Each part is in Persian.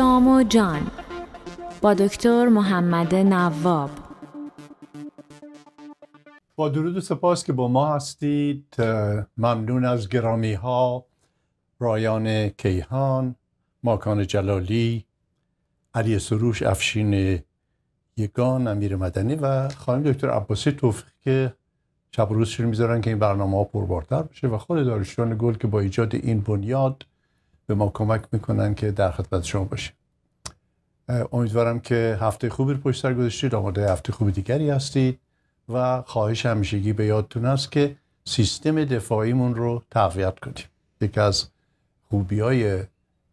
جام و جان با دکتر محمد نواب با درود و سپاس که با ما هستید ممنون از گرامی ها رایان کیهان ماکان جلالی علی سروش افشین یگان امیر مدنی و خانم دکتر عباسی توفیق که شب روز میذارن که این برنامه ها پربارتر بشه و خود دارشان گل که با ایجاد این بنیاد به ما کمک میکنن که در خدمت شما باشیم امیدوارم که هفته خوبی رو پشت سر گذاشتید آماده هفته خوبی دیگری هستید و خواهش همیشگی به یادتون است که سیستم دفاعیمون رو تقویت کنیم یکی از خوبی های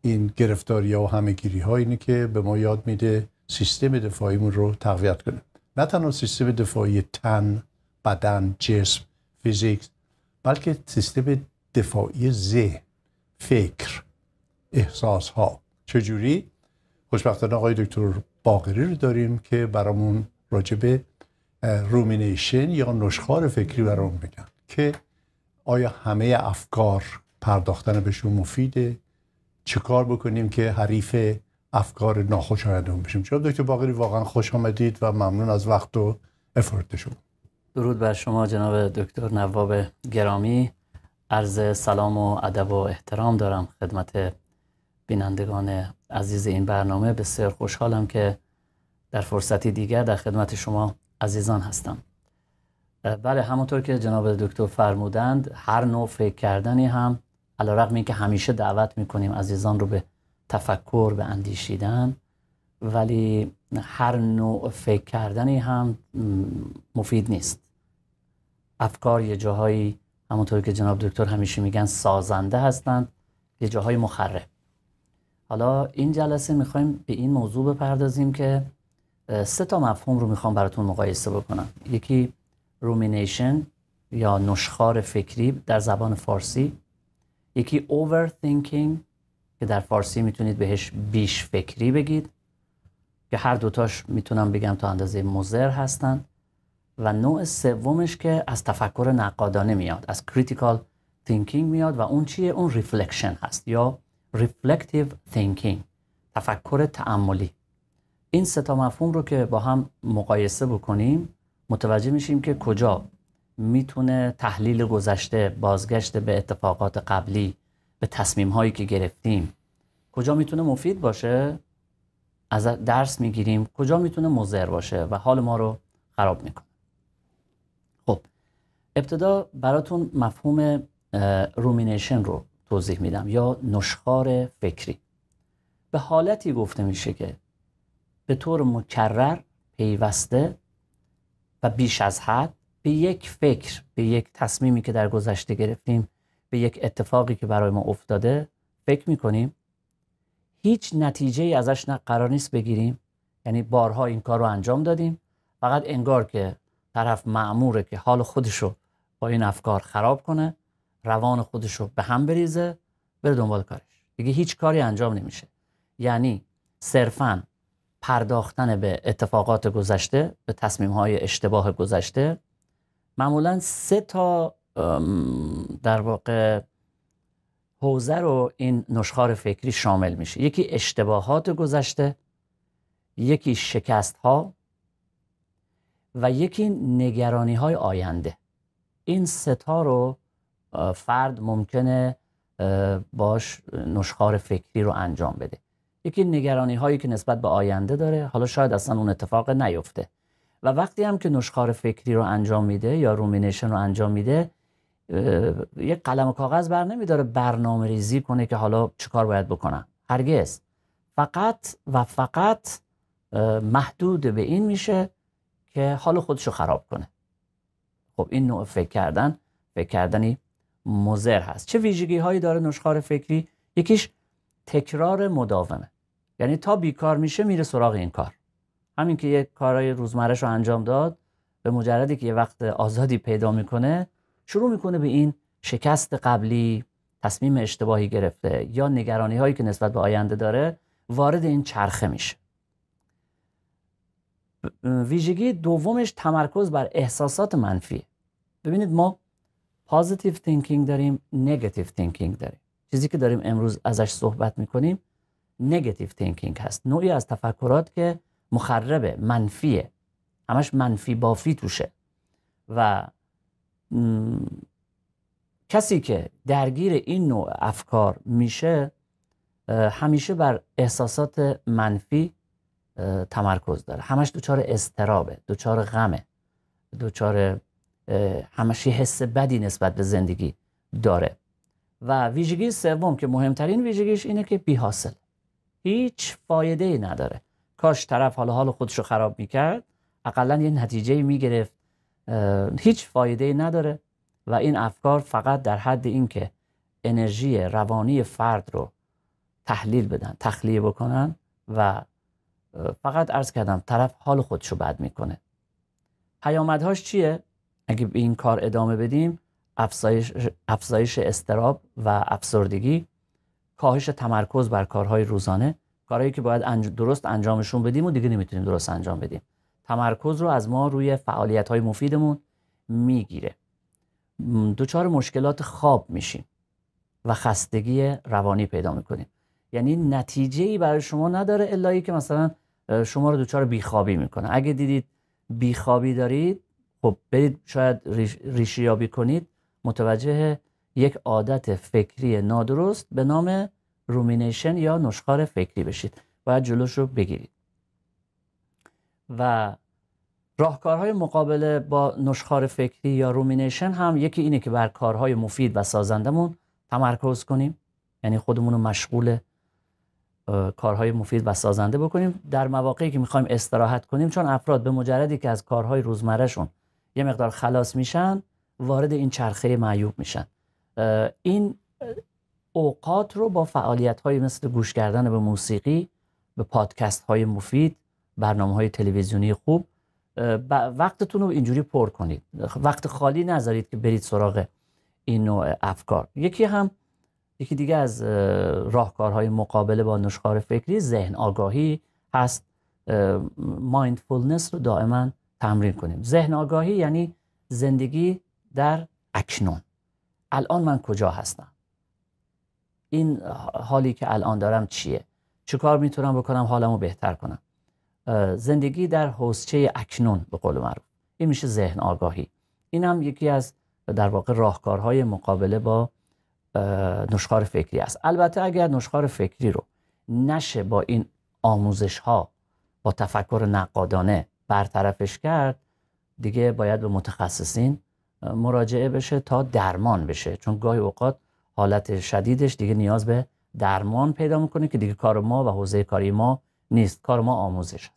این گرفتاری ها و گیری ها اینه که به ما یاد میده سیستم دفاعیمون رو تقویت کنیم نه تنها سیستم دفاعی تن بدن جسم فیزیک بلکه سیستم دفاعی ذهن فکر احساس ها چجوری خوشبختانه آقای دکتر باقری رو داریم که برامون راجب رومینیشن یا نشخار فکری برامون بگن که آیا همه افکار پرداختن بهشون مفیده چه کار بکنیم که حریف افکار ناخوشایندمون بشیم جناب دکتر باقری واقعا خوش آمدید و ممنون از وقت و افرادشون. شما درود بر شما جناب دکتر نواب گرامی عرض سلام و ادب و احترام دارم خدمت بینندگان عزیز این برنامه بسیار خوشحالم که در فرصتی دیگر در خدمت شما عزیزان هستم بله همونطور که جناب دکتر فرمودند هر نوع فکر کردنی هم علا رقم این که همیشه دعوت میکنیم عزیزان رو به تفکر به اندیشیدن ولی هر نوع فکر کردنی هم مفید نیست افکار یه جاهایی همونطور که جناب دکتر همیشه میگن سازنده هستند یه جاهای مخرب حالا این جلسه میخوایم به این موضوع بپردازیم که سه تا مفهوم رو میخوام براتون مقایسه بکنم یکی رومینیشن یا نشخار فکری در زبان فارسی یکی overthinking که در فارسی میتونید بهش بیش فکری بگید که هر دوتاش میتونم بگم تا اندازه مزر هستن و نوع سومش که از تفکر نقادانه میاد از کریتیکال thinking میاد و اون چیه اون reflection هست یا reflective thinking تفکر تعملی این سه تا مفهوم رو که با هم مقایسه بکنیم متوجه میشیم که کجا میتونه تحلیل گذشته بازگشت به اتفاقات قبلی به تصمیم هایی که گرفتیم کجا میتونه مفید باشه از درس میگیریم کجا میتونه مضر باشه و حال ما رو خراب میکنه خب ابتدا براتون مفهوم رومینیشن رو توضیح میدم یا نشخار فکری به حالتی گفته میشه که به طور مکرر پیوسته و بیش از حد به یک فکر به یک تصمیمی که در گذشته گرفتیم به یک اتفاقی که برای ما افتاده فکر میکنیم هیچ نتیجه ای ازش نه قرار نیست بگیریم یعنی بارها این کار رو انجام دادیم فقط انگار که طرف معموره که حال خودش رو با این افکار خراب کنه روان خودش رو به هم بریزه بره دنبال کارش دیگه هیچ کاری انجام نمیشه یعنی صرفا پرداختن به اتفاقات گذشته به تصمیم های اشتباه گذشته معمولا سه تا در واقع حوزه رو این نشخار فکری شامل میشه یکی اشتباهات گذشته یکی شکست ها و یکی نگرانی های آینده این ستا رو فرد ممکنه باش نشخار فکری رو انجام بده یکی نگرانی هایی که نسبت به آینده داره حالا شاید اصلا اون اتفاق نیفته و وقتی هم که نشخار فکری رو انجام میده یا رومینیشن رو انجام میده یک قلم و کاغذ بر نمیداره برنامه ریزی کنه که حالا چیکار باید بکنم هرگز فقط و فقط محدود به این میشه که حال خودش رو خراب کنه خب این نوع فکر کردن فکر مزر هست چه ویژگی هایی داره نشخار فکری یکیش تکرار مداومه یعنی تا بیکار میشه میره سراغ این کار همین که یه کارهای روزمرش رو انجام داد به مجردی که یه وقت آزادی پیدا میکنه شروع میکنه به این شکست قبلی تصمیم اشتباهی گرفته یا نگرانی هایی که نسبت به آینده داره وارد این چرخه میشه ویژگی دومش تمرکز بر احساسات منفی ببینید ما پازیتیو تینکینگ داریم نگاتیو تینکینگ داریم چیزی که داریم امروز ازش صحبت میکنیم نگاتیو تینکینگ هست نوعی از تفکرات که مخربه منفیه همش منفی بافی توشه و کسی که درگیر این نوع افکار میشه همیشه بر احساسات منفی تمرکز داره همش دوچار استرابه دوچار غمه دوچار همش حس بدی نسبت به زندگی داره و ویژگی سوم که مهمترین ویژگیش اینه که بی حاصل هیچ فایده ای نداره کاش طرف حالا حال خودش رو خراب میکرد اقلا یه نتیجه میگرفت هیچ فایده ای نداره و این افکار فقط در حد اینکه انرژی روانی فرد رو تحلیل بدن تخلیه بکنن و فقط عرض کردم طرف حال خودش رو بد میکنه پیامدهاش چیه؟ اگه به این کار ادامه بدیم افزایش, افزایش استراب و افسردگی کاهش تمرکز بر کارهای روزانه کارهایی که باید درست انجامشون بدیم و دیگه نمیتونیم درست انجام بدیم تمرکز رو از ما روی فعالیت های مفیدمون میگیره دوچار مشکلات خواب میشیم و خستگی روانی پیدا میکنیم یعنی نتیجه ای برای شما نداره الا که مثلا شما رو دوچار بیخوابی میکنه اگه دیدید بیخوابی دارید خب برید شاید ریشیابی کنید متوجه یک عادت فکری نادرست به نام رومینیشن یا نشخار فکری بشید باید جلوش رو بگیرید و راهکارهای مقابله با نشخار فکری یا رومینیشن هم یکی اینه که بر کارهای مفید و سازندمون تمرکز کنیم یعنی خودمون رو مشغول کارهای مفید و سازنده بکنیم در مواقعی که میخوایم استراحت کنیم چون افراد به مجردی که از کارهای روزمرهشون یه مقدار خلاص میشن وارد این چرخه معیوب میشن این اوقات رو با فعالیت های مثل گوش کردن به موسیقی به پادکست های مفید برنامه های تلویزیونی خوب وقتتون رو اینجوری پر کنید وقت خالی نذارید که برید سراغ این نوع افکار یکی هم یکی دیگه از راهکارهای مقابله با نشخار فکری ذهن آگاهی هست مایندفولنس رو دائما تمرین کنیم ذهن آگاهی یعنی زندگی در اکنون الان من کجا هستم این حالی که الان دارم چیه چه کار میتونم بکنم حالمو بهتر کنم زندگی در حوزچه اکنون به قول معروف این میشه ذهن آگاهی این هم یکی از در واقع راهکارهای مقابله با نشخار فکری است البته اگر نشخار فکری رو نشه با این آموزش ها با تفکر نقادانه برطرفش کرد دیگه باید به متخصصین مراجعه بشه تا درمان بشه چون گاهی اوقات حالت شدیدش دیگه نیاز به درمان پیدا میکنه که دیگه کار ما و حوزه کاری ما نیست کار ما آموزش است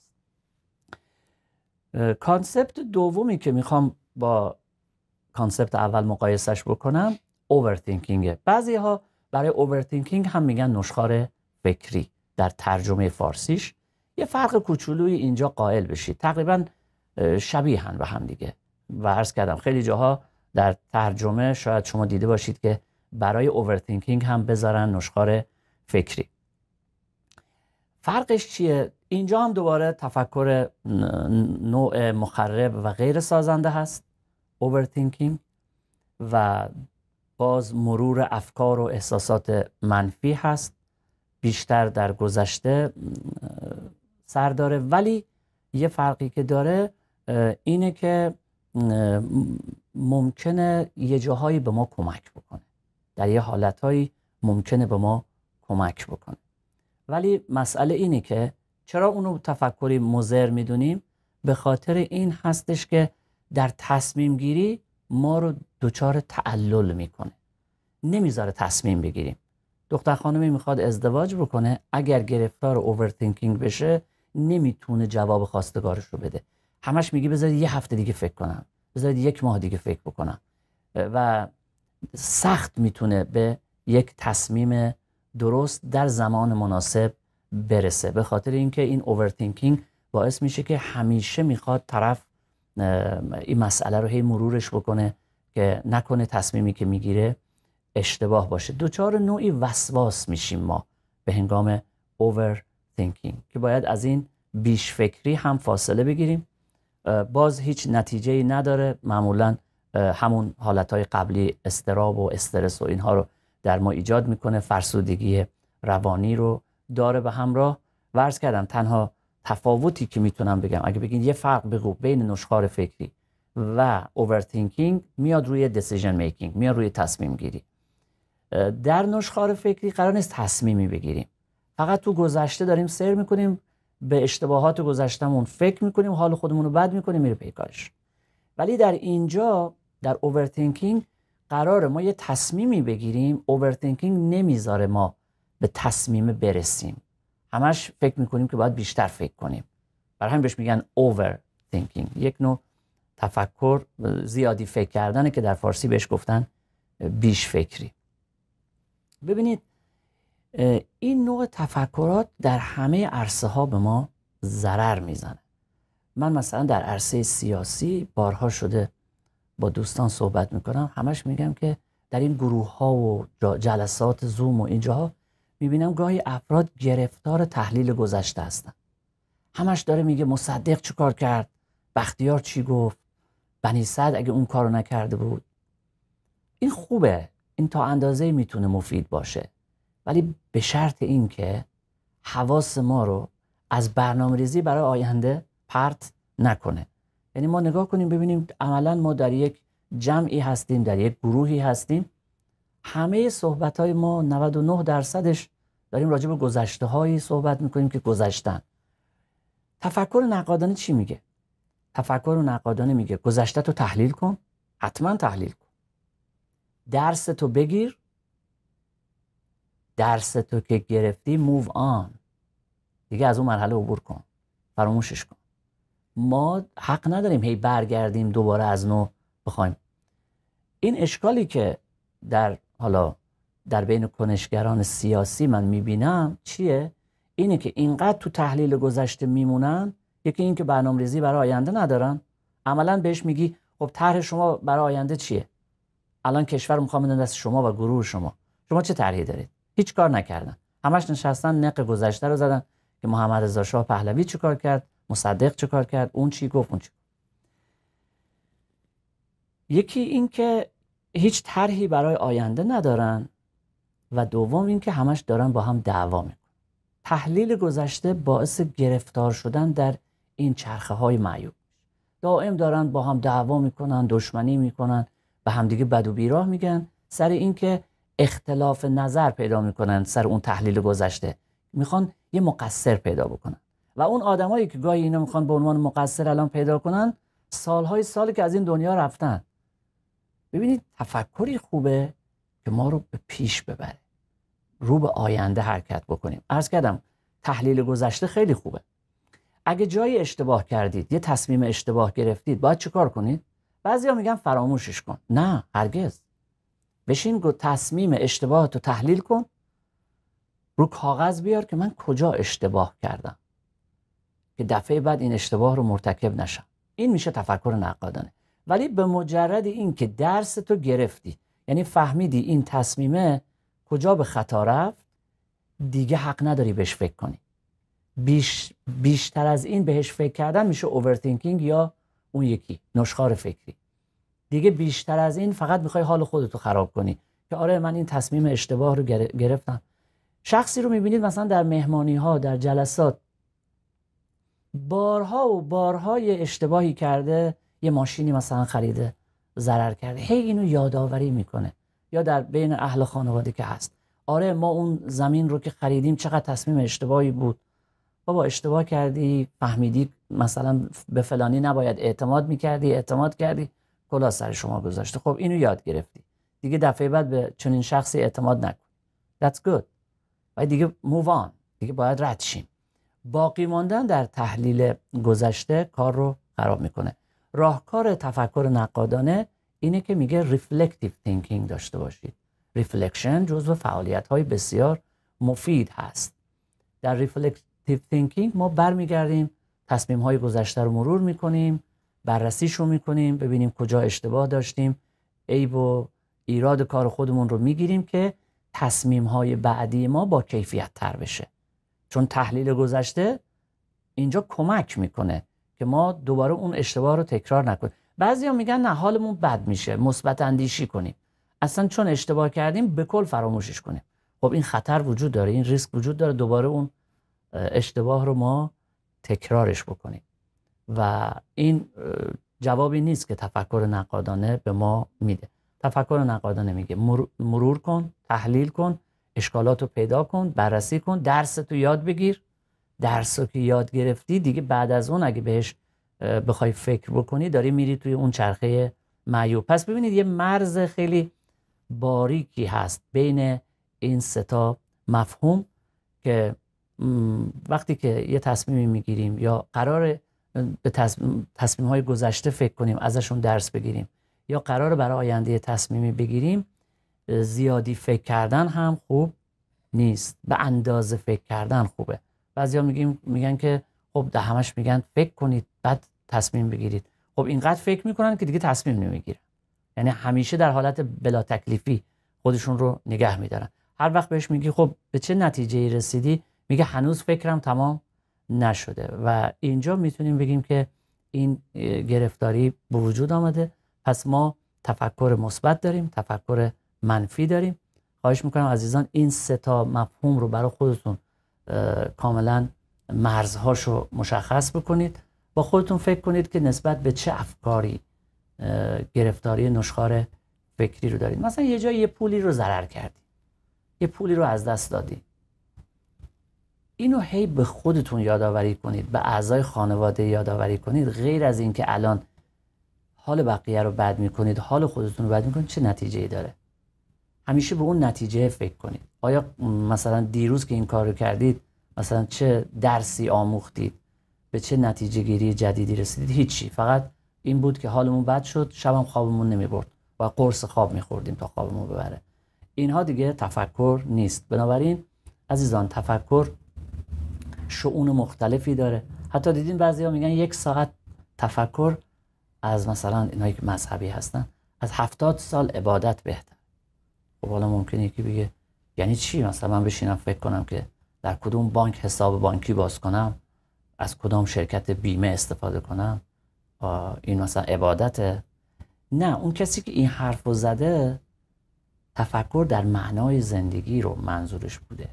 کانسپت دومی که میخوام با کانسپت اول مقایسش بکنم اوورتینکینگه بعضی ها برای اوورتینکینگ هم میگن نشخار فکری در ترجمه فارسیش یه فرق کوچولوی اینجا قائل بشید تقریبا شبیه شبیهن به هم دیگه و عرض کردم خیلی جاها در ترجمه شاید شما دیده باشید که برای اوورتینکینگ هم بذارن نشخار فکری فرقش چیه؟ اینجا هم دوباره تفکر نوع مخرب و غیر سازنده هست اوورتینکینگ و باز مرور افکار و احساسات منفی هست بیشتر در گذشته سر داره ولی یه فرقی که داره اینه که ممکنه یه جاهایی به ما کمک بکنه در یه حالتهایی ممکنه به ما کمک بکنه ولی مسئله اینه که چرا اونو تفکری مزر میدونیم به خاطر این هستش که در تصمیم گیری ما رو دچار تعلل میکنه نمیذاره تصمیم بگیریم دختر خانمی میخواد ازدواج بکنه اگر گرفتار اوورتینکینگ بشه نمیتونه جواب خواستگارش رو بده همش میگه بذارید یه هفته دیگه فکر کنم بذارید یک ماه دیگه فکر بکنم و سخت میتونه به یک تصمیم درست در زمان مناسب برسه به خاطر اینکه این اوورتینکینگ باعث میشه که همیشه میخواد طرف این مسئله رو هی مرورش بکنه که نکنه تصمیمی که میگیره اشتباه باشه دوچار نوعی وسواس میشیم ما به هنگام اوور thinking که باید از این بیش فکری هم فاصله بگیریم باز هیچ نتیجه ای نداره معمولا همون حالت های قبلی استراب و استرس و اینها رو در ما ایجاد میکنه فرسودگی روانی رو داره به همراه ورز کردم تنها تفاوتی که میتونم بگم اگه بگین یه فرق بگو بین نشخار فکری و اوورتینکینگ میاد روی دیسیژن میکینگ میاد روی تصمیم گیری در نشخار فکری قرار نیست تصمیمی بگیریم فقط تو گذشته داریم سر میکنیم به اشتباهات گذشتهمون فکر میکنیم حال خودمون رو بد میکنیم میره پیکارش ولی در اینجا در اوورتینکینگ قراره ما یه تصمیمی بگیریم اوورتینکینگ نمیذاره ما به تصمیم برسیم همش فکر میکنیم که باید بیشتر فکر کنیم برای همین بهش میگن اوورتینکینگ یک نوع تفکر زیادی فکر کردنه که در فارسی بهش گفتن بیش فکری ببینید این نوع تفکرات در همه عرصه ها به ما ضرر میزنه من مثلا در عرصه سیاسی بارها شده با دوستان صحبت میکنم همش میگم که در این گروه ها و جلسات زوم و اینجاها میبینم گاهی افراد گرفتار تحلیل گذشته هستن همش داره میگه مصدق چی کار کرد بختیار چی گفت بنی صد اگه اون کارو نکرده بود این خوبه این تا اندازه میتونه مفید باشه ولی به شرط اینکه حواس ما رو از برنامه ریزی برای آینده پرت نکنه یعنی ما نگاه کنیم ببینیم عملا ما در یک جمعی هستیم در یک گروهی هستیم همه صحبت های ما 99 درصدش داریم راجع به گذشته هایی صحبت میکنیم که گذشتن تفکر نقادانه چی میگه تفکر و نقادانه میگه گذشته تو تحلیل کن حتما تحلیل کن درس تو بگیر درس تو که گرفتی موو آن دیگه از اون مرحله عبور کن فراموشش کن ما حق نداریم هی برگردیم دوباره از نو بخوایم این اشکالی که در حالا در بین کنشگران سیاسی من میبینم چیه؟ اینه که اینقدر تو تحلیل گذشته میمونن یکی این که ریزی برای آینده ندارن عملا بهش میگی خب طرح شما برای آینده چیه؟ الان کشور میخوام دست شما و گروه شما شما چه طرحی دارید؟ هیچ کار نکردن همش نشستن نق گذشته رو زدن که محمد رضا شاه پهلوی چیکار کرد مصدق چیکار کرد اون چی گفت اون چی یکی این که هیچ طرحی برای آینده ندارن و دوم که همش دارن با هم دعوا میکنن تحلیل گذشته باعث گرفتار شدن در این چرخه های معیوب دائم دارن با هم دعوا میکنن دشمنی میکنن به همدیگه بد و بیراه میگن سر اینکه اختلاف نظر پیدا میکنن سر اون تحلیل گذشته میخوان یه مقصر پیدا بکنن و اون آدمایی که گاهی اینو میخوان به عنوان مقصر الان پیدا کنن سالهای سالی که از این دنیا رفتن ببینید تفکری خوبه که ما رو به پیش ببره رو به آینده حرکت بکنیم عرض کردم تحلیل گذشته خیلی خوبه اگه جایی اشتباه کردید یه تصمیم اشتباه گرفتید باید چیکار کنید بعضیا میگن فراموشش کن نه هرگز بشین رو تصمیم اشتباهتو تحلیل کن رو کاغذ بیار که من کجا اشتباه کردم که دفعه بعد این اشتباه رو مرتکب نشم این میشه تفکر نقادانه ولی به مجرد این که درس تو گرفتی یعنی فهمیدی این تصمیمه کجا به خطا رفت دیگه حق نداری بهش فکر کنی بیش، بیشتر از این بهش فکر کردن میشه اوورتینکینگ یا اون یکی نشخار فکری دیگه بیشتر از این فقط میخوای حال خودتو خراب کنی که آره من این تصمیم اشتباه رو گرفتم شخصی رو میبینید مثلا در مهمانی ها در جلسات بارها و بارهای اشتباهی کرده یه ماشینی مثلا خریده ضرر کرده هی اینو یادآوری میکنه یا در بین اهل خانواده که هست آره ما اون زمین رو که خریدیم چقدر تصمیم اشتباهی بود بابا اشتباه کردی فهمیدی مثلا به فلانی نباید اعتماد میکردی اعتماد کردی کلا سر شما گذاشته خب اینو یاد گرفتی دیگه دفعه بعد به چنین شخصی اعتماد نکن that's good و دیگه move on دیگه باید رد شیم باقی ماندن در تحلیل گذشته کار رو خراب میکنه راهکار تفکر نقادانه اینه که میگه reflective thinking داشته باشید reflection جزء فعالیت های بسیار مفید هست در reflective thinking ما برمیگردیم تصمیم های گذشته رو مرور میکنیم بررسیش رو میکنیم ببینیم کجا اشتباه داشتیم عیب و ایراد کار خودمون رو میگیریم که تصمیم های بعدی ما با کیفیت تر بشه چون تحلیل گذشته اینجا کمک میکنه که ما دوباره اون اشتباه رو تکرار نکنیم بعضیا میگن نه حالمون بد میشه مثبت اندیشی کنیم اصلا چون اشتباه کردیم به کل فراموشش کنیم خب این خطر وجود داره این ریسک وجود داره دوباره اون اشتباه رو ما تکرارش بکنیم و این جوابی نیست که تفکر نقادانه به ما میده تفکر نقادانه میگه مرور کن تحلیل کن اشکالات رو پیدا کن بررسی کن درس تو یاد بگیر درس رو که یاد گرفتی دیگه بعد از اون اگه بهش بخوای فکر بکنی داری میری توی اون چرخه معیوب پس ببینید یه مرز خیلی باریکی هست بین این ستا مفهوم که وقتی که یه تصمیمی میگیریم یا قرار به تصمیم های گذشته فکر کنیم ازشون درس بگیریم یا قرار برای آینده تصمیمی بگیریم زیادی فکر کردن هم خوب نیست به اندازه فکر کردن خوبه بعضیا میگیم میگن که خب ده همش میگن فکر کنید بعد تصمیم بگیرید خب اینقدر فکر میکنن که دیگه تصمیم نمیگیرن یعنی همیشه در حالت بلا تکلیفی خودشون رو نگه میدارن هر وقت بهش میگی خب به چه نتیجه رسیدی میگه هنوز فکرم تمام نشده و اینجا میتونیم بگیم که این گرفتاری به وجود آمده پس ما تفکر مثبت داریم تفکر منفی داریم خواهش میکنم عزیزان این سه تا مفهوم رو برای خودتون کاملا مرزهاش رو مشخص بکنید با خودتون فکر کنید که نسبت به چه افکاری گرفتاری نشخار فکری رو دارید مثلا یه جایی یه پولی رو ضرر کردی یه پولی رو از دست دادی اینو هی به خودتون یادآوری کنید به اعضای خانواده یادآوری کنید غیر از اینکه الان حال بقیه رو بد میکنید حال خودتون رو بد میکنید چه نتیجه ای داره همیشه به اون نتیجه فکر کنید آیا مثلا دیروز که این کار رو کردید مثلا چه درسی آموختید به چه نتیجه گیری جدیدی رسیدید هیچی فقط این بود که حالمون بد شد شبم خوابمون نمیبرد و قرص خواب میخوردیم تا خوابمون ببره اینها دیگه تفکر نیست بنابراین عزیزان تفکر شعون مختلفی داره حتی دیدین ها میگن یک ساعت تفکر از مثلا اینایی که مذهبی هستن از هفتاد سال عبادت بهتر خب حالا ممکنه یکی بگه یعنی چی مثلا من بشینم فکر کنم که در کدوم بانک حساب بانکی باز کنم از کدام شرکت بیمه استفاده کنم این مثلا عبادته نه اون کسی که این حرف رو زده تفکر در معنای زندگی رو منظورش بوده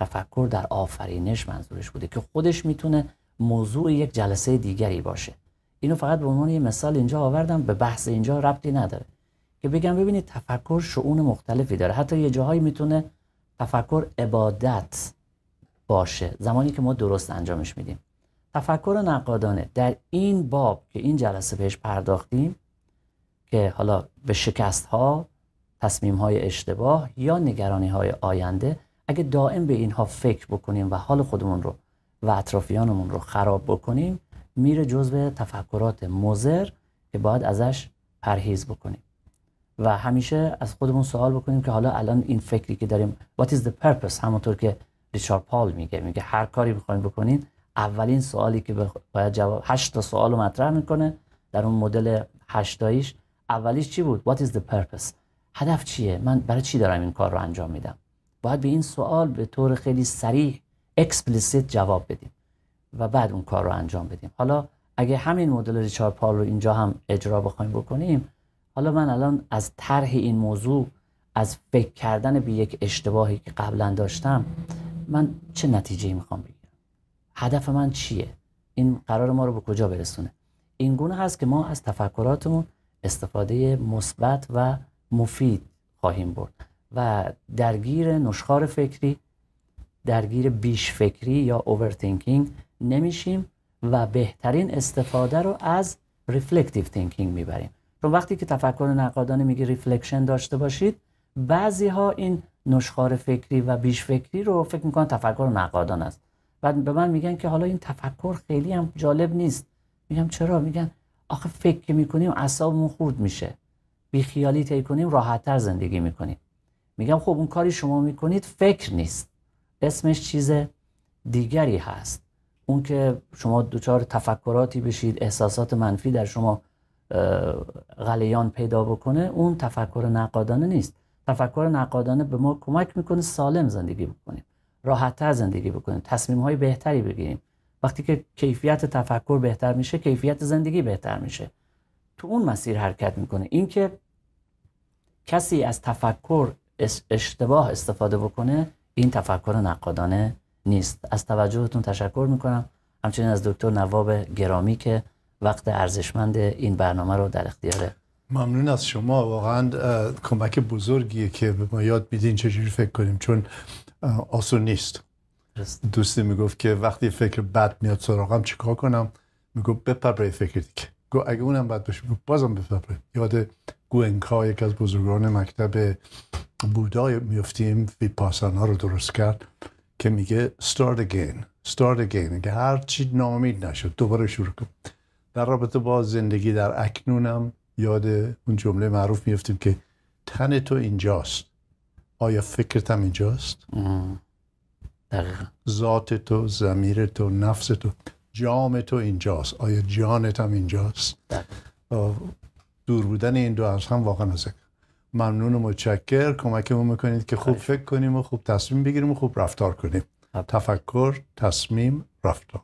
تفکر در آفرینش منظورش بوده که خودش میتونه موضوع یک جلسه دیگری باشه اینو فقط به عنوان یه مثال اینجا آوردم به بحث اینجا ربطی نداره که بگم ببینید تفکر شعون مختلفی داره حتی یه جاهایی میتونه تفکر عبادت باشه زمانی که ما درست انجامش میدیم تفکر نقادانه در این باب که این جلسه بهش پرداختیم که حالا به شکست ها تصمیم های اشتباه یا نگرانی های آینده اگه دائم به اینها فکر بکنیم و حال خودمون رو و اطرافیانمون رو خراب بکنیم میره جزو تفکرات مزر که باید ازش پرهیز بکنیم و همیشه از خودمون سوال بکنیم که حالا الان این فکری که داریم what is the purpose همونطور که ریچارد پال میگه میگه هر کاری بخوایم بکنین اولین سوالی که باید جواب هشت تا سوالو مطرح میکنه در اون مدل هشتاییش اولیش چی بود what is the purpose هدف چیه من برای چی دارم این کار رو انجام میدم باید به این سوال به طور خیلی سریح اکسپلیسیت جواب بدیم و بعد اون کار رو انجام بدیم حالا اگه همین مدل ریچارد پال رو اینجا هم اجرا بخوایم بکنیم حالا من الان از طرح این موضوع از فکر کردن به یک اشتباهی که قبلا داشتم من چه نتیجه میخوام بگیرم هدف من چیه این قرار ما رو به کجا برسونه این گونه هست که ما از تفکراتمون استفاده مثبت و مفید خواهیم برد و درگیر نشخار فکری درگیر بیش فکری یا اوورتینکینگ نمیشیم و بهترین استفاده رو از ریفلکتیو تینکینگ میبریم چون وقتی که تفکر نقادانه میگه ریفلکشن داشته باشید بعضی ها این نشخار فکری و بیش فکری رو فکر میکنن تفکر نقادان است بعد به من میگن که حالا این تفکر خیلی هم جالب نیست میگم چرا میگن آخه فکر که میکنیم اعصابمون خورد میشه بیخیالی تی کنیم راحتتر زندگی میکنیم میگم خب اون کاری شما میکنید فکر نیست اسمش چیز دیگری هست اون که شما دوچار تفکراتی بشید احساسات منفی در شما غلیان پیدا بکنه اون تفکر نقادانه نیست تفکر نقادانه به ما کمک میکنه سالم زندگی بکنیم راحتتر زندگی بکنیم تصمیم های بهتری بگیریم وقتی که کیفیت تفکر بهتر میشه کیفیت زندگی بهتر میشه تو اون مسیر حرکت میکنه اینکه کسی از تفکر اشتباه استفاده بکنه این تفکر نقادانه نیست از توجهتون تشکر میکنم همچنین از دکتر نواب گرامی که وقت ارزشمند این برنامه رو در اختیار ممنون از شما واقعا کمک بزرگیه که به ما یاد میدین چجوری فکر کنیم چون آسون نیست دوستی میگفت که وقتی فکر بد میاد سراغم چیکار کنم میگفت بپر برای فکر دیگه گو اگه اونم بد باشه بازم بپر یاد گوئنکا یک از بزرگان مکتب بودا میفتیم ویپاسانا رو درست کرد که میگه start again start again که هر چی نامید نشد دوباره شروع کن در رابطه با زندگی در اکنونم یاد اون جمله معروف میفتیم که تن تو اینجاست آیا فکرت هم اینجاست؟ ذات تو، زمیر تو، نفس تو جام تو اینجاست آیا جانت هم اینجاست؟ دور بودن این دو از هم واقعا نزدیک. ممنون و متشکر کمکمون میکنید که خوب بله. فکر کنیم و خوب تصمیم بگیریم و خوب رفتار کنیم بله. تفکر تصمیم رفتار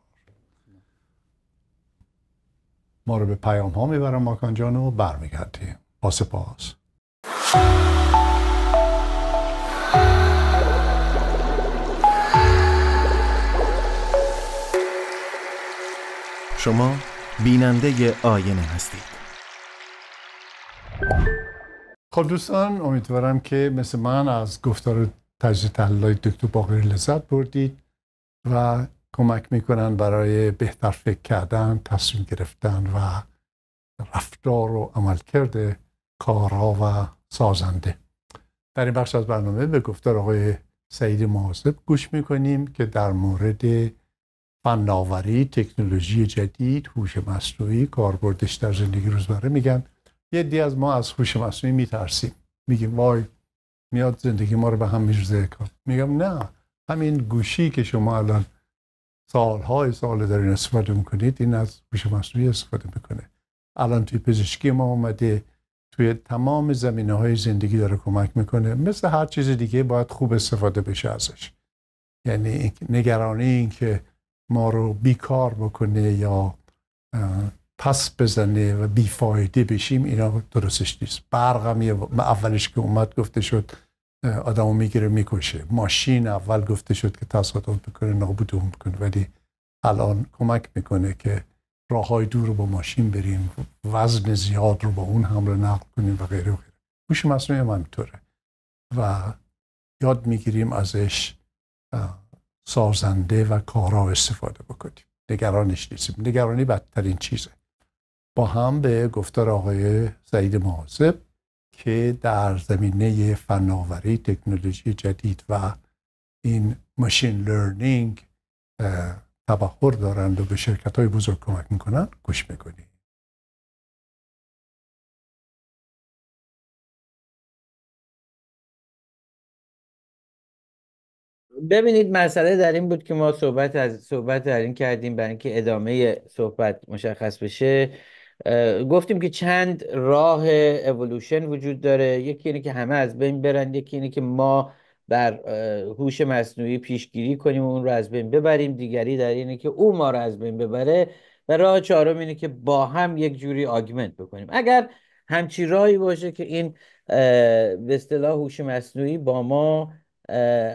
ما رو به پیام ها میبرم ماکان جان و برمیگردیم با سپاس شما بیننده آینه هستید خب دوستان امیدوارم که مثل من از گفتار تجزیه تحلیل دکتر باقری لذت بردید و کمک میکنن برای بهتر فکر کردن تصمیم گرفتن و رفتار و عملکرد کارها و سازنده در این بخش از برنامه به گفتار آقای سعید محاسب گوش میکنیم که در مورد فناوری تکنولوژی جدید هوش مصنوعی کاربردش در زندگی روزمره میگن یه دی از ما از هوش مصنوعی میترسیم میگیم وای میاد زندگی ما رو به هم کن میگم نه همین گوشی که شما الان سالهای سال دارین استفاده میکنید این از هوش مصنوعی استفاده میکنه الان توی پزشکی ما اومده توی تمام زمینه های زندگی داره کمک میکنه مثل هر چیز دیگه باید خوب استفاده بشه ازش یعنی نگرانی این که ما رو بیکار بکنه یا پس بزنه و بیفایده بشیم اینا درستش نیست برق اولش که اومد گفته شد آدمو میگیره میکشه ماشین اول گفته شد که تصادف بکنه نابود اون کنه ولی الان کمک میکنه که راه های دور رو با ماشین بریم وزن زیاد رو با اون رو نقل کنیم و غیره و غیره هوش مصنوعی هم همینطوره و یاد میگیریم ازش سازنده و کارا استفاده بکنیم نگرانش نیستیم نگرانی بدترین چیزه با هم به گفتار آقای سعید محاسب که در زمینه فناوری تکنولوژی جدید و این ماشین لرنینگ تبخور دارند و به شرکت های بزرگ کمک میکنند گوش بکنید ببینید مسئله در این بود که ما صحبت از صحبت در این کردیم برای اینکه ادامه صحبت مشخص بشه گفتیم که چند راه اولوشن وجود داره یکی اینه که همه از بین برن یکی اینه که ما بر هوش مصنوعی پیشگیری کنیم و اون رو از بین ببریم دیگری در اینه که او ما رو از بین ببره و راه چهارم اینه که با هم یک جوری آگمنت بکنیم اگر همچی راهی باشه که این به اصطلاح هوش مصنوعی با ما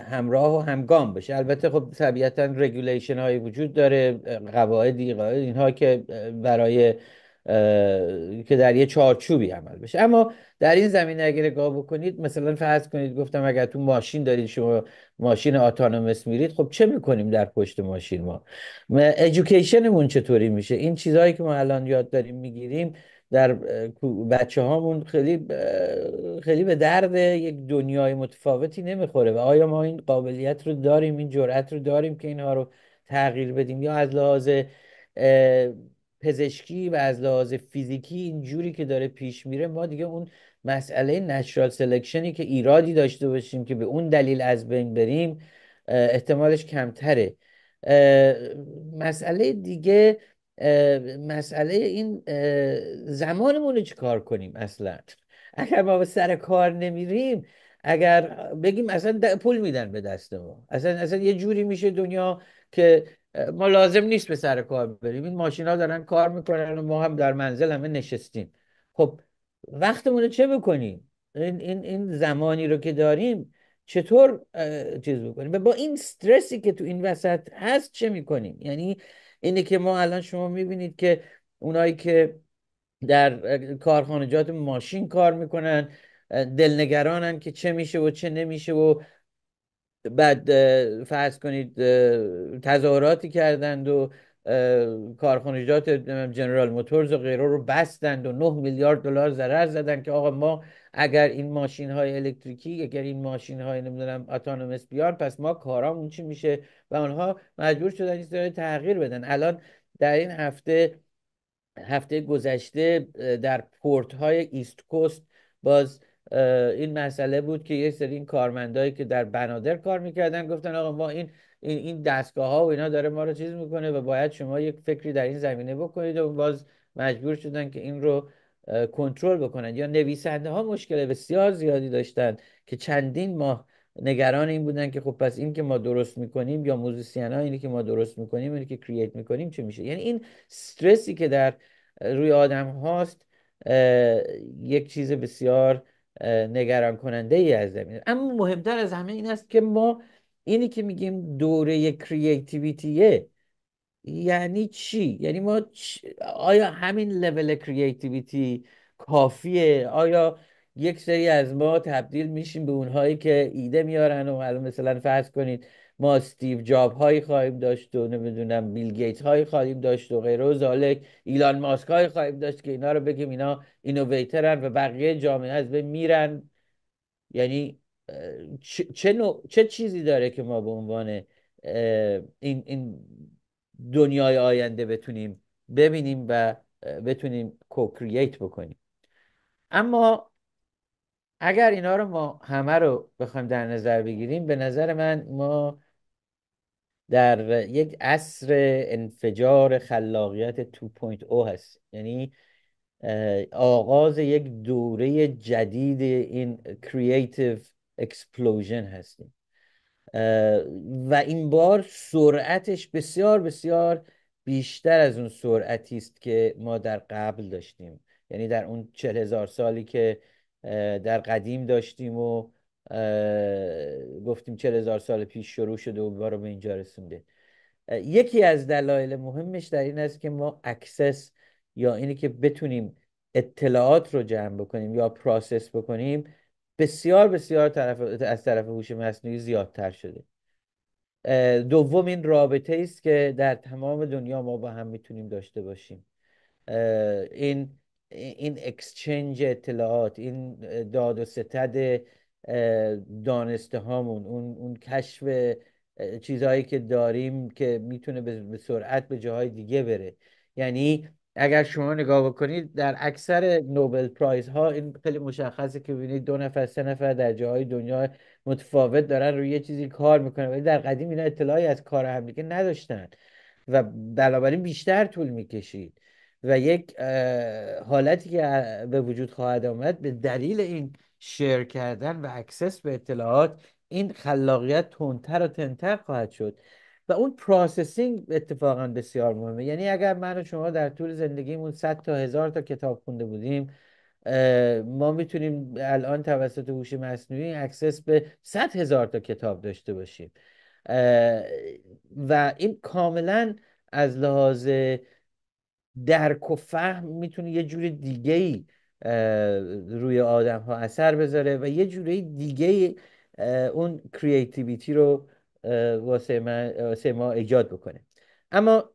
همراه و همگام باشه البته خب طبیعتا رگولیشن هایی وجود داره قواعدی قواعد اینها که برای که در یه چارچوبی عمل بشه اما در این زمینه اگه نگاه بکنید مثلا فرض کنید گفتم اگر تو ماشین دارید شما ماشین اتانومس میرید خب چه میکنیم در پشت ماشین ما ادویکیشنمون چطوری میشه این چیزهایی که ما الان یاد داریم میگیریم در بچه هامون خیلی خیلی به درد یک دنیای متفاوتی نمیخوره و آیا ما این قابلیت رو داریم این جرأت رو داریم که اینها رو تغییر بدیم یا از لحاظ پزشکی و از لحاظ فیزیکی این جوری که داره پیش میره ما دیگه اون مسئله نشرال سلکشنی که ایرادی داشته باشیم که به اون دلیل از بین بریم احتمالش کمتره مسئله دیگه مسئله این زمانمون رو چیکار کنیم اصلا اگر ما به سر کار نمیریم اگر بگیم اصلا پول میدن به دست ما اصلا اصلا یه جوری میشه دنیا که ما لازم نیست به سر کار بریم این ماشینا دارن کار میکنن و ما هم در منزل همه نشستیم خب وقتمون چه بکنیم این, این, این زمانی رو که داریم چطور چیز بکنیم با این استرسی که تو این وسط هست چه میکنیم یعنی اینه که ما الان شما میبینید که اونایی که در کارخانجات ماشین کار میکنن دلنگرانن که چه میشه و چه نمیشه و بعد فرض کنید تظاهراتی کردند و کارخانجات جنرال موتورز و غیره رو بستند و 9 میلیارد دلار ضرر زدن که آقا ما اگر این ماشین های الکتریکی اگر این ماشین های نمیدونم اتانومس بیان پس ما کارامون چی میشه و آنها مجبور شدن این تغییر بدن الان در این هفته هفته گذشته در پورت های ایست کوست باز این مسئله بود که یه سری این کارمندایی که در بنادر کار میکردن گفتن آقا ما این این, دستگاه ها و اینا داره ما رو چیز میکنه و باید شما یک فکری در این زمینه بکنید و باز مجبور شدن که این رو کنترل بکنن یا نویسنده ها مشکل بسیار زیادی داشتن که چندین ماه نگران این بودن که خب پس این که ما درست میکنیم یا موزیسین ها اینی که ما درست میکنیم اینی که کرییت میکنیم چه میشه یعنی این استرسی که در روی آدم هاست یک چیز بسیار نگران کننده ای از زمین اما مهمتر از همه این است که ما اینی که میگیم دوره کریتیویتیه یعنی چی؟ یعنی ما آیا همین لول کریتیویتی کافیه؟ آیا یک سری از ما تبدیل میشیم به اونهایی که ایده میارن و مثلا فرض کنید ما استیو جاب هایی خواهیم داشت و نمیدونم بیل گیت هایی خواهیم داشت و غیره و زالک ایلان ماسک هایی خواهیم داشت که اینا رو بگیم اینا اینوویترن و بقیه جامعه از به میرن یعنی چه, چه چیزی داره که ما به عنوان این, این دنیای آینده بتونیم ببینیم و بتونیم کوکرییت بکنیم اما اگر اینا رو ما همه رو بخوایم در نظر بگیریم به نظر من ما در یک عصر انفجار خلاقیت 2.0 هست یعنی آغاز یک دوره جدید این creative explosion هستیم و این بار سرعتش بسیار بسیار بیشتر از اون سرعتی است که ما در قبل داشتیم یعنی در اون چه هزار سالی که در قدیم داشتیم و گفتیم چه هزار سال پیش شروع شده و رو به اینجا رسونده یکی از دلایل مهمش در این است که ما اکسس یا اینی که بتونیم اطلاعات رو جمع بکنیم یا پراسس بکنیم بسیار بسیار طرف از طرف هوش مصنوعی زیادتر شده دوم این رابطه است که در تمام دنیا ما با هم میتونیم داشته باشیم این این اکسچنج اطلاعات این داد و ستد دانسته هامون اون, اون کشف چیزهایی که داریم که میتونه به سرعت به جاهای دیگه بره یعنی اگر شما نگاه بکنید در اکثر نوبل پرایز ها این خیلی مشخصه که ببینید دو نفر سه نفر در جاهای دنیا متفاوت دارن روی یه چیزی کار میکنن ولی در قدیم اینا اطلاعی از کار همدیگه نداشتن و بنابراین بیشتر طول میکشید و یک حالتی که به وجود خواهد آمد به دلیل این شیر کردن و اکسس به اطلاعات این خلاقیت تندتر و تندتر خواهد شد و اون پروسسینگ اتفاقا بسیار مهمه یعنی اگر من و شما در طول زندگیمون 100 تا هزار تا کتاب خونده بودیم ما میتونیم الان توسط هوش مصنوعی اکسس به 100 هزار تا کتاب داشته باشیم و این کاملا از لحاظ درک و فهم میتونه یه جور دیگه ای روی آدم ها اثر بذاره و یه جوره دیگه اون کریتیویتی رو واسه, ما ایجاد بکنه اما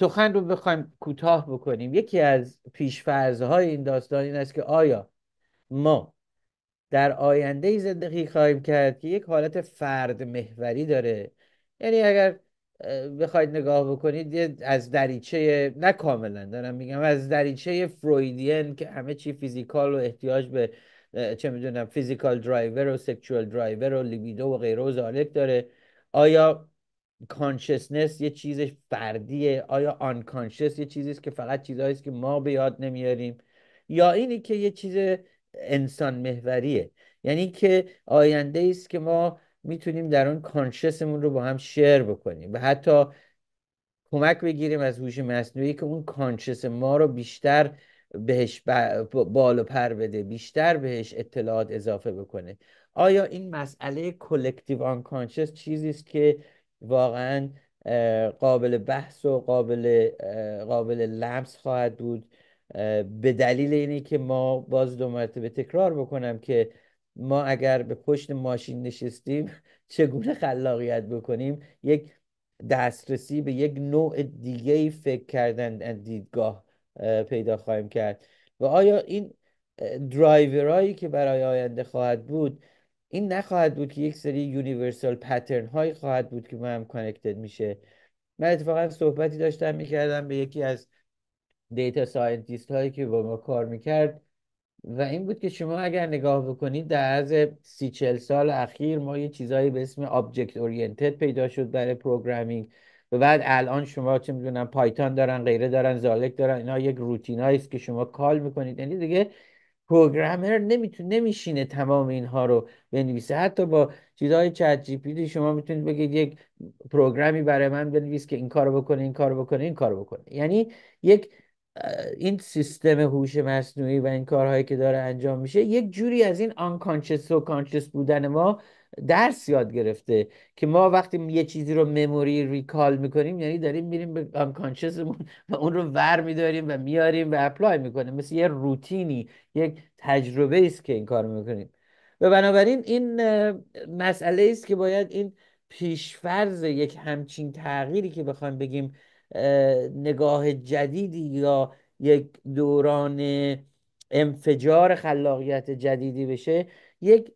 سخن رو بخوایم کوتاه بکنیم یکی از پیشفرزهای این داستان این است که آیا ما در آینده زندگی خواهیم کرد که یک حالت فرد محوری داره یعنی اگر بخواید نگاه بکنید از دریچه نه کاملا دارم میگم از دریچه فرویدین که همه چی فیزیکال و احتیاج به چه میدونم فیزیکال درایور و سکشوال درایور و لیبیدو و غیره و زالک داره آیا کانشسنس یه چیز فردیه آیا آنکانشس یه چیزیست که فقط چیزهایی که ما به یاد نمیاریم یا اینی که یه چیز انسان محوریه یعنی که آینده است که ما میتونیم در اون کانشسمون رو با هم شیر بکنیم و حتی کمک بگیریم از هوش مصنوعی که اون کانشس ما رو بیشتر بهش بال و پر بده بیشتر بهش اطلاعات اضافه بکنه آیا این مسئله کلکتیو آن کانشس چیزی است که واقعا قابل بحث و قابل قابل لمس خواهد بود به دلیل اینه که ما باز دو مرتبه تکرار بکنم که ما اگر به پشت ماشین نشستیم چگونه خلاقیت بکنیم یک دسترسی به یک نوع دیگه فکر کردن دیدگاه پیدا خواهیم کرد و آیا این درایورایی که برای آینده خواهد بود این نخواهد بود که یک سری یونیورسال پترن هایی خواهد بود که ما هم کانکتد میشه من اتفاقا صحبتی داشتم میکردم به یکی از دیتا ساینتیست هایی که با ما کار میکرد و این بود که شما اگر نگاه بکنید در از سی چل سال اخیر ما یه چیزایی به اسم آبجکت اورینتد پیدا شد برای پروگرامینگ و بعد الان شما چه میدونم پایتان دارن غیره دارن زالک دارن اینا یک روتین است که شما کال میکنید یعنی دیگه پروگرامر نمیتونه نمیشینه تمام اینها رو بنویسه حتی با چیزهای چت جی پی شما میتونید بگید یک پروگرامی برای من بنویس که این کارو بکنه این کارو بکنه این کارو بکنه یعنی یک این سیستم هوش مصنوعی و این کارهایی که داره انجام میشه یک جوری از این آنکانشس و کانشس بودن ما درس یاد گرفته که ما وقتی یه چیزی رو مموری ریکال میکنیم یعنی داریم میریم به آنکانشسمون و اون رو ور میداریم و میاریم و اپلای میکنیم مثل یه روتینی یک تجربه است که این کار میکنیم و بنابراین این مسئله است که باید این پیشفرز یک همچین تغییری که بخوایم بگیم نگاه جدیدی یا یک دوران انفجار خلاقیت جدیدی بشه یک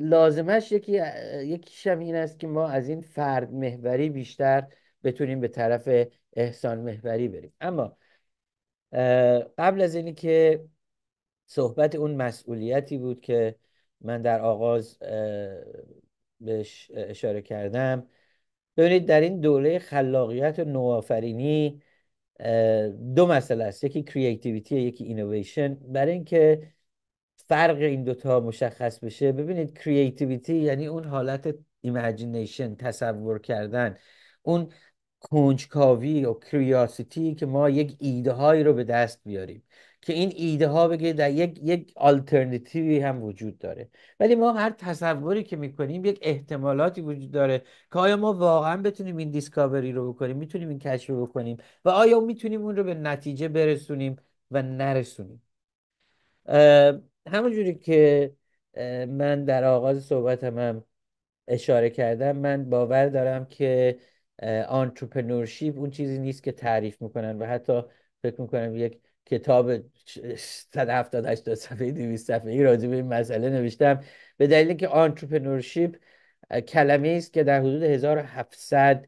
لازمش یکی یکیشم این است که ما از این فرد محوری بیشتر بتونیم به طرف احسان محوری بریم اما قبل از اینی که صحبت اون مسئولیتی بود که من در آغاز بهش اشاره کردم ببینید در این دوره خلاقیت و نوآفرینی دو مسئله است یکی کریتیویتی یکی اینویشن برای اینکه فرق این دوتا مشخص بشه ببینید کریتیویتی یعنی اون حالت ایمجینیشن تصور کردن اون کنجکاوی و کریاسیتی که ما یک ایده هایی رو به دست بیاریم که این ایده ها بگه در یک یک آلترناتیوی هم وجود داره ولی ما هر تصوری که میکنیم یک احتمالاتی وجود داره که آیا ما واقعا بتونیم این دیسکاوری رو بکنیم میتونیم این کشف رو بکنیم و آیا میتونیم اون رو به نتیجه برسونیم و نرسونیم همونجوری که من در آغاز صحبتم هم اشاره کردم من باور دارم که آنترپرنورشیپ اون چیزی نیست که تعریف میکنن و حتی فکر میکنم یک کتاب 178 80 صفحه 200 صفحه ای راجع به این مسئله نوشتم به دلیل که آنترپرنورشیپ کلمه است که در حدود 1700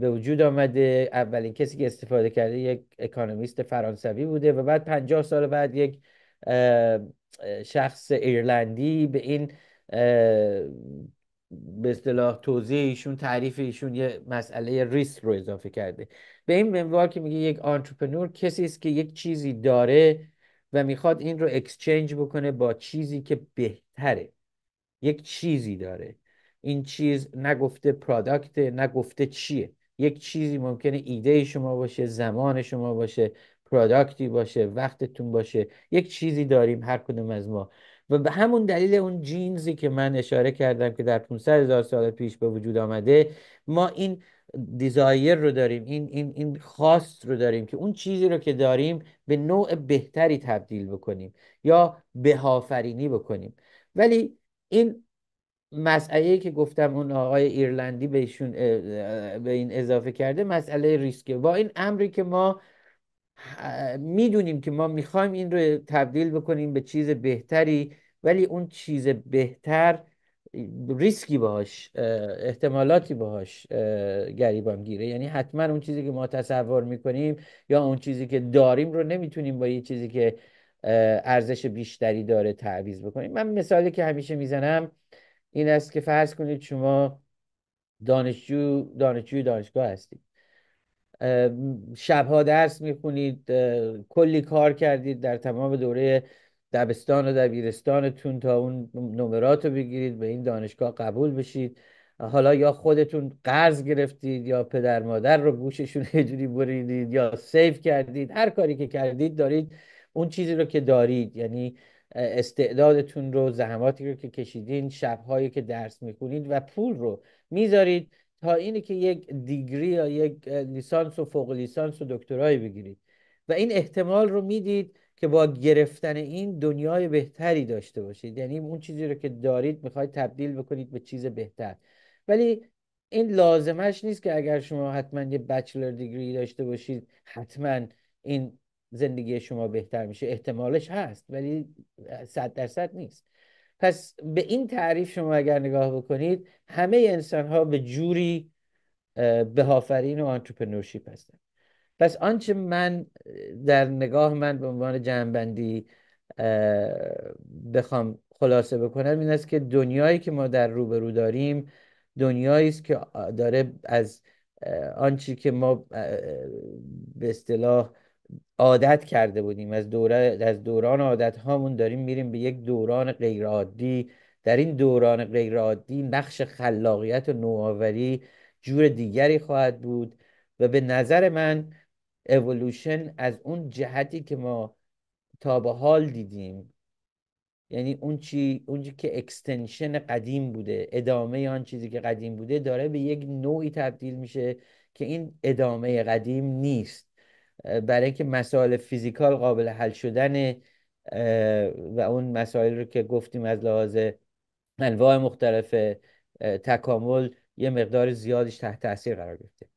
به وجود آمده اولین کسی که استفاده کرده یک اکانومیست فرانسوی بوده و بعد 50 سال بعد یک شخص ایرلندی به این به اصطلاح توضیح ایشون تعریف ایشون یه مسئله ریسک رو اضافه کرده به این منوار که میگه یک آنترپرنور کسی است که یک چیزی داره و میخواد این رو اکسچنج بکنه با چیزی که بهتره یک چیزی داره این چیز نگفته پرادکت نگفته چیه یک چیزی ممکنه ایده شما باشه زمان شما باشه پرادکتی باشه وقتتون باشه یک چیزی داریم هر کدوم از ما و به همون دلیل اون جینزی که من اشاره کردم که در 500 هزار سال پیش به وجود آمده ما این دیزایر رو داریم این این این خواست رو داریم که اون چیزی رو که داریم به نوع بهتری تبدیل بکنیم یا بهافرینی بکنیم ولی این مسئله که گفتم اون آقای ایرلندی بهشون به این اضافه کرده مسئله ریسکه با این امری که ما میدونیم که ما میخوایم این رو تبدیل بکنیم به چیز بهتری ولی اون چیز بهتر ریسکی باش احتمالاتی باهاش گریبان گیره یعنی حتما اون چیزی که ما تصور میکنیم یا اون چیزی که داریم رو نمیتونیم با یه چیزی که ارزش بیشتری داره تعویض بکنیم من مثالی که همیشه میزنم این است که فرض کنید شما دانشجو دانشجوی دانشگاه هستید شبها درس میخونید کلی کار کردید در تمام دوره دبستان و دبیرستانتون تا اون نمرات رو بگیرید به این دانشگاه قبول بشید حالا یا خودتون قرض گرفتید یا پدر مادر رو گوششون یه بریدید یا سیف کردید هر کاری که کردید دارید اون چیزی رو که دارید یعنی استعدادتون رو زحماتی رو که کشیدین شبهایی که درس میکنید و پول رو میذارید تا اینه که یک دیگری یا یک لیسانس و فوق لیسانس و دکترایی بگیرید و این احتمال رو میدید که با گرفتن این دنیای بهتری داشته باشید یعنی اون چیزی رو که دارید میخواید تبدیل بکنید به چیز بهتر ولی این لازمش نیست که اگر شما حتما یه بچلر دیگری داشته باشید حتما این زندگی شما بهتر میشه احتمالش هست ولی صد درصد نیست پس به این تعریف شما اگر نگاه بکنید همه انسان ها به جوری هافرین و انترپنورشیپ هستند پس آنچه من در نگاه من به عنوان جنبندی بخوام خلاصه بکنم این است که دنیایی که ما در روبرو داریم دنیایی است که داره از آنچه که ما به اصطلاح عادت کرده بودیم از دوره از دوران عادت هامون داریم میریم به یک دوران غیرعادی در این دوران غیرعادی نقش خلاقیت و نوآوری جور دیگری خواهد بود و به نظر من اولوشن از اون جهتی که ما تا به حال دیدیم یعنی اون چی اون که اکستنشن قدیم بوده ادامه آن چیزی که قدیم بوده داره به یک نوعی تبدیل میشه که این ادامه قدیم نیست برای که مسائل فیزیکال قابل حل شدن و اون مسائل رو که گفتیم از لحاظ انواع مختلف تکامل یه مقدار زیادش تحت تاثیر قرار گرفته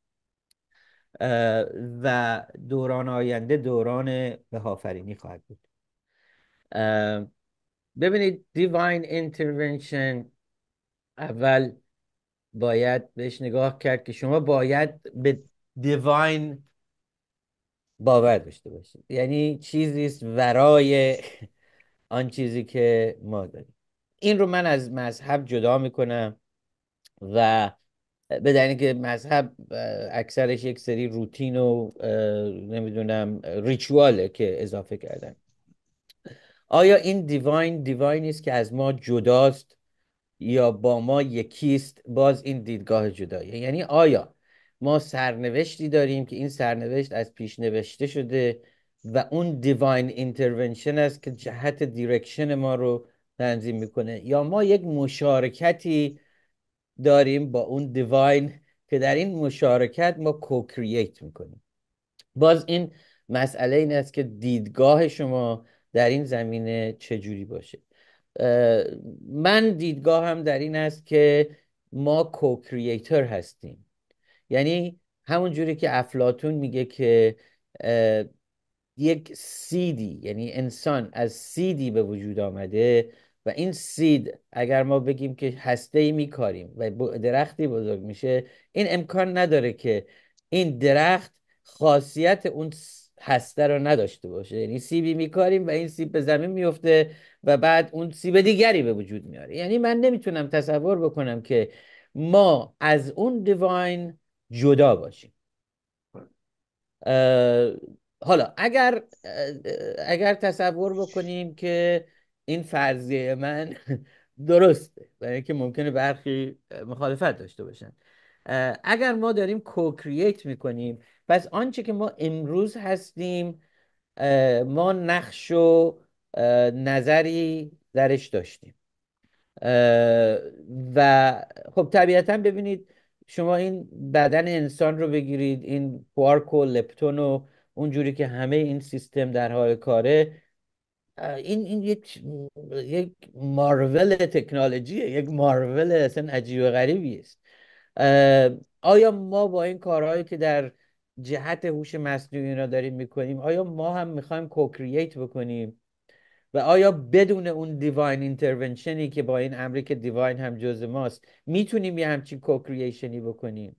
و دوران آینده دوران بهافرینی خواهد بود ببینید دیواین انترونشن اول باید بهش نگاه کرد که شما باید به دیواین باور داشته باشید یعنی چیزی است ورای آن چیزی که ما داریم این رو من از مذهب جدا میکنم و به که مذهب اکثرش یک سری روتین و نمیدونم ریچواله که اضافه کردن آیا این دیواین دیواین است که از ما جداست یا با ما یکیست باز این دیدگاه جداییه یعنی آیا ما سرنوشتی داریم که این سرنوشت از پیش نوشته شده و اون دیواین اینترونشن است که جهت دیرکشن ما رو تنظیم میکنه یا ما یک مشارکتی داریم با اون دیواین که در این مشارکت ما کوکریت میکنیم باز این مسئله این است که دیدگاه شما در این زمینه چجوری باشه من دیدگاه هم در این است که ما کوکریتر هستیم یعنی همون جوری که افلاتون میگه که یک سیدی یعنی انسان از سیدی به وجود آمده و این سید اگر ما بگیم که هسته ای میکاریم و درختی بزرگ میشه این امکان نداره که این درخت خاصیت اون هسته رو نداشته باشه یعنی سیبی میکاریم و این سیب به زمین میفته و بعد اون سیب دیگری به وجود میاره یعنی من نمیتونم تصور بکنم که ما از اون دیواین جدا باشیم حالا اگر اگر تصور بکنیم که این فرضیه من درسته برای اینکه ممکنه برخی مخالفت داشته باشن اگر ما داریم کوکرییت میکنیم پس آنچه که ما امروز هستیم ما نقش و نظری درش داشتیم و خب طبیعتا ببینید شما این بدن انسان رو بگیرید این کوارک و لپتون و اونجوری که همه این سیستم در حال کاره این یک یک مارول تکنولوژیه یک مارول اصلا عجیب و غریبی است آیا ما با این کارهایی که در جهت هوش مصنوعی را داریم میکنیم آیا ما هم میخوایم کوکرییت بکنیم و آیا بدون اون دیواین اینترونشنی که با این امری که دیواین هم جز ماست میتونیم یه همچین کوکرییشنی بکنیم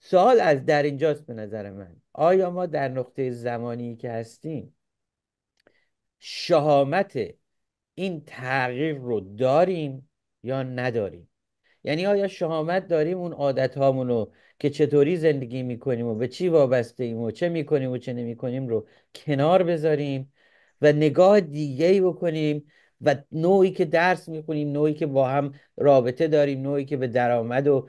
سوال از در اینجاست به نظر من آیا ما در نقطه زمانی که هستیم شهامت این تغییر رو داریم یا نداریم یعنی آیا شهامت داریم اون عادت رو که چطوری زندگی میکنیم و به چی وابسته ایم و چه میکنیم و چه نمیکنیم رو کنار بذاریم و نگاه دیگه ای بکنیم و نوعی که درس میکنیم نوعی که با هم رابطه داریم نوعی که به درآمد و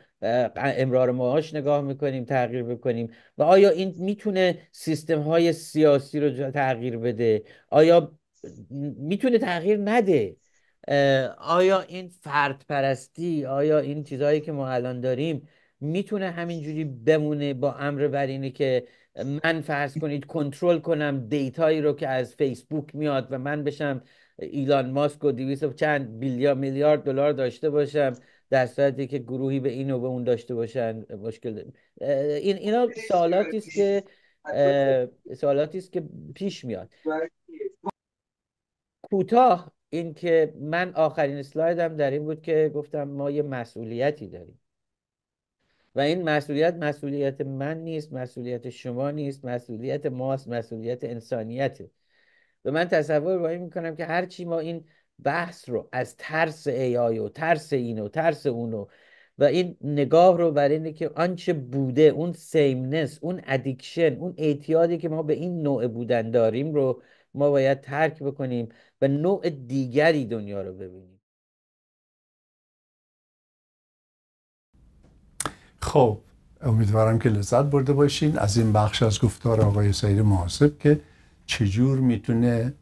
امرار معاش نگاه میکنیم تغییر بکنیم و آیا این میتونه سیستم های سیاسی رو تغییر بده آیا میتونه تغییر نده آیا این فرد پرستی آیا این چیزهایی که ما الان داریم میتونه همینجوری بمونه با امر بر که من فرض کنید کنترل کنم دیتایی رو که از فیسبوک میاد و من بشم ایلان ماسک و دیویس چند بیلیارد میلیارد دلار داشته باشم در صورتی که گروهی به این و به اون داشته باشن مشکل این اینا سوالاتی است که سوالاتی است که پیش میاد کوتاه این که من آخرین اسلایدم در این بود که گفتم ما یه مسئولیتی داریم و این مسئولیت مسئولیت من نیست مسئولیت شما نیست مسئولیت ماست مسئولیت انسانیته و من تصور با این میکنم که هرچی ما این بحث رو از ترس ای آی و ترس این و ترس اونو و این نگاه رو بر اینه که آنچه بوده اون سیمنس اون ادیکشن اون اعتیادی که ما به این نوع بودن داریم رو ما باید ترک بکنیم و نوع دیگری دنیا رو ببینیم خب امیدوارم که لذت برده باشین از این بخش از گفتار آقای سعید محاسب که چجور میتونه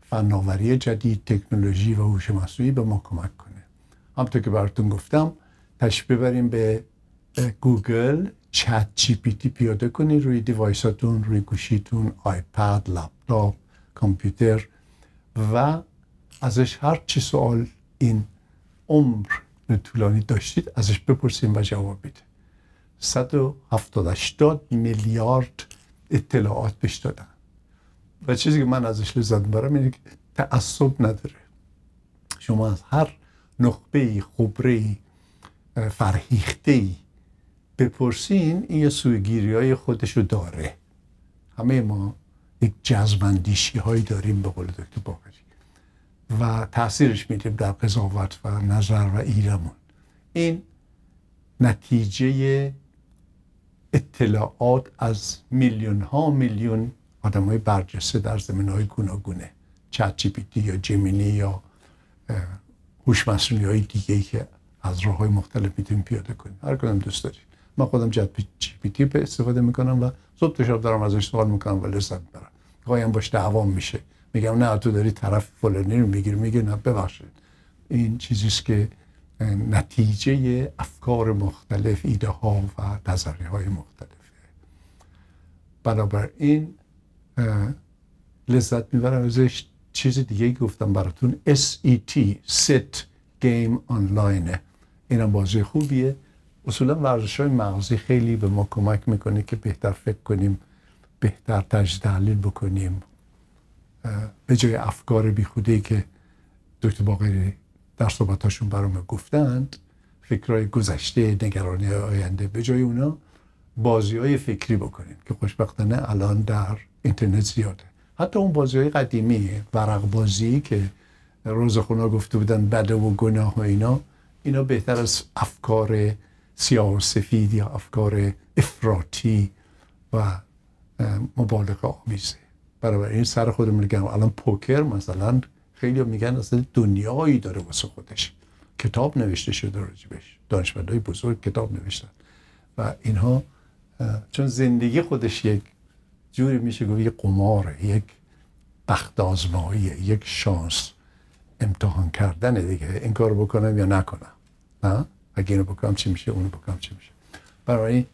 فناوری جدید تکنولوژی و هوش مصنوعی به ما کمک کنه همطور که براتون گفتم تشبیه ببریم به گوگل چت جی پی تی پیاده کنید روی دیوایساتون روی گوشیتون آیپد لپتاپ کامپیوتر و ازش هر چی سوال این عمر طولانی داشتید ازش بپرسیم و جواب بده 170 میلیارد اطلاعات بهش دادن و چیزی که من ازش لذت برم اینه که تعصب نداره شما از هر نخبه خبره فرهیخته ای بپرسین این یه سویگیری های خودشو داره همه ما یک جزمندیشی هایی داریم به قول دکتر باقری و تاثیرش میدیم در قضاوت و نظر و ایرمون این نتیجه اطلاعات از میلیون ها میلیون آدم های برجسته در زمین های گوناگونه چت جی یا جمینی یا هوش مصنوعی های دیگه ای که از راه های مختلف میتونیم پیاده کنیم هر کدوم دوست داریم من خودم چت جی پی استفاده میکنم و صبح دارم ازش سوال میکنم و لذت میبرم میگم باش دعوام میشه میگم نه تو داری طرف فلانی رو میگیری میگه نه ببخشید این چیزیست که نتیجه افکار مختلف ایده ها و نظریه های مختلفه این لذت میبرم ازش چیز دیگه گفتم براتون SET SIT گیم آنلاینه هم بازی خوبیه اصولا ورزش های مغزی خیلی به ما کمک میکنه که بهتر فکر کنیم بهتر تجدید بکنیم به جای افکار بیخودهی که دکتر باقری در صحبتاشون برام گفتند فکرهای گذشته نگرانی آینده به جای اونا بازی های فکری بکنیم که خوشبختانه الان در اینترنت زیاده حتی اون بازی های قدیمی ورق بازی که خونا گفته بودن بده و گناه و اینا اینا بهتر از افکار سیاه و سفید یا افکار افراطی و مبالغه آمیزه برای این سر خود میگم الان پوکر مثلا خیلی میگن اصلا دنیایی داره واسه خودش کتاب نوشته شده راجبش های بزرگ کتاب نوشتن و اینها چون زندگی خودش یک جوری میشه گفت یک قماره یک بخت آزماییه یک شانس امتحان کردنه دیگه این کار بکنم یا نکنم نه اگه اینو بکنم چی میشه اونو بکنم چی میشه برای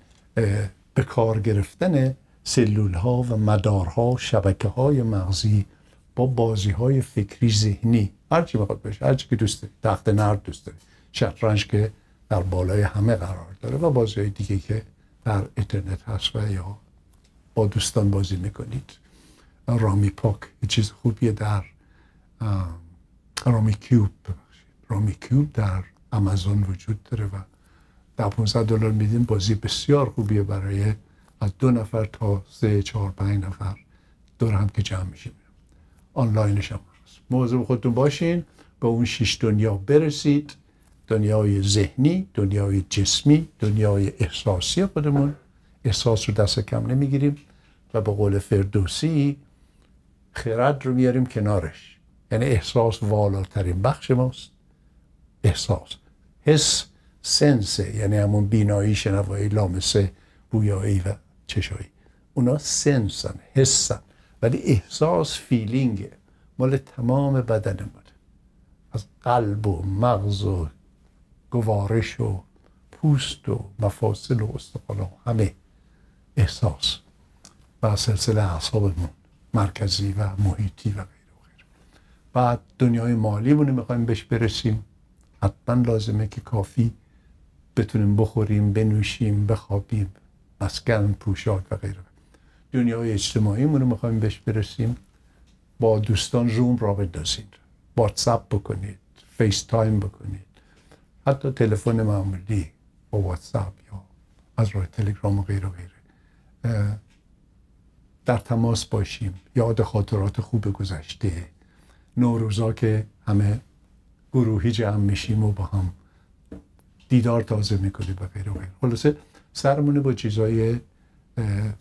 به کار گرفتن سلول ها و مدارها شبکه های مغزی با بازی های فکری ذهنی هر چی بخواد بشه هر چی که دوست داری تخت نرد دوست داری شطرنج که در بالای همه قرار داره و بازی های دیگه که در اینترنت هست و یا با دوستان بازی میکنید رامی پاک یه چیز خوبیه در رامی کیوب رامی کیوب در آمازون وجود داره و در 15 دلار میدین بازی بسیار خوبیه برای از دو نفر تا سه چهار پنج نفر دور هم که جمع میشیم آنلاینش هم هست خودتون باشین به اون شش دنیا برسید دنیای ذهنی دنیای جسمی دنیای احساسی خودمون احساس رو دست کم نمیگیریم و به قول فردوسی خرد رو میاریم کنارش یعنی احساس والاترین بخش ماست احساس حس سنسه یعنی همون بینایی شنوایی لامسه بویایی و چشایی اونا سنسن حسن ولی احساس فیلینگ مال تمام بدن ما از قلب و مغز و گوارش و پوست و مفاصل و استخوان همه احساس و سلسله اعصابمون مرکزی و محیطی و غیره و بعد دنیای مالی رو میخوایم بهش برسیم حتما لازمه که کافی بتونیم بخوریم بنوشیم بخوابیم مسکن پوشاک و غیره دنیای اجتماعی رو میخوایم بهش برسیم با دوستان روم را بندازید واتساپ بکنید فیس تایم بکنید حتی تلفن معمولی با واتساپ یا از راه تلگرام و غیره و در تماس باشیم یاد خاطرات خوب گذشته نوروزا که همه گروهی جمع میشیم و با هم دیدار تازه میکنیم و غیره و غیره خلاصه سرمونه با چیزهای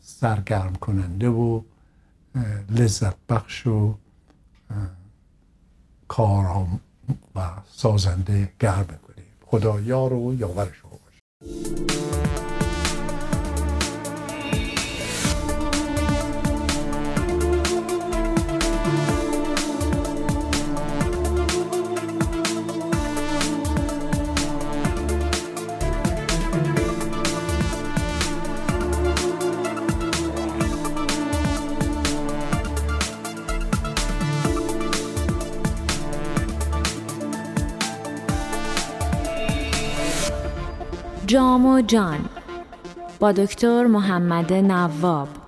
سرگرم کننده و لذت بخش و کار و سازنده گرم کنیم خدا یار و یاور شما باشه جام و جان با دکتر محمد نواب